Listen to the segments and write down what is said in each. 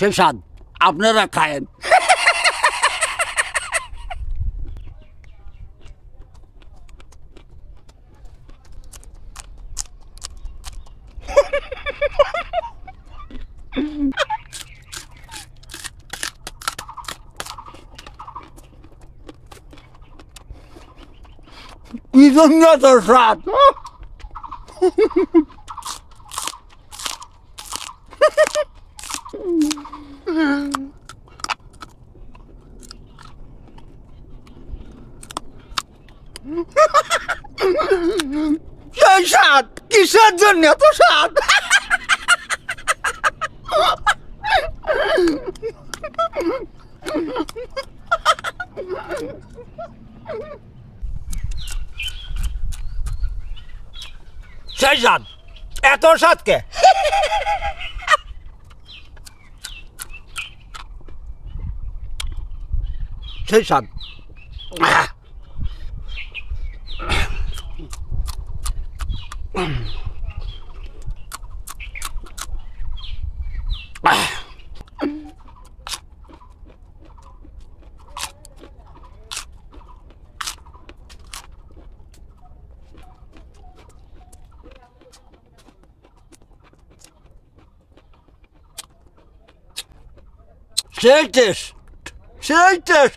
সেই স্বাদ আপনারা খায়েন He's another shot. সেই কিসের জন্য এত স্বাদ সেই স্বাদ এত স্বাদ কে সেই স্বাদ Shake this! Shake this!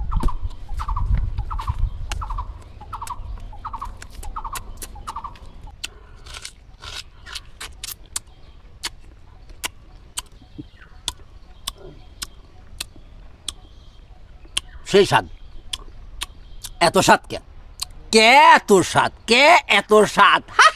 সেই স্বাদ এত স্বাদ কে কে এত স্বাদ কে এত স্বাদ হা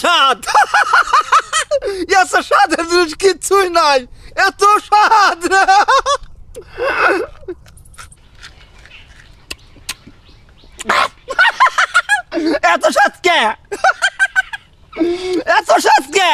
স্বাদ এত স্বাদের জিনিস কিচ্ছুই নাই এত স্বাদ এত স্বাদ কে এত স্বাদ কে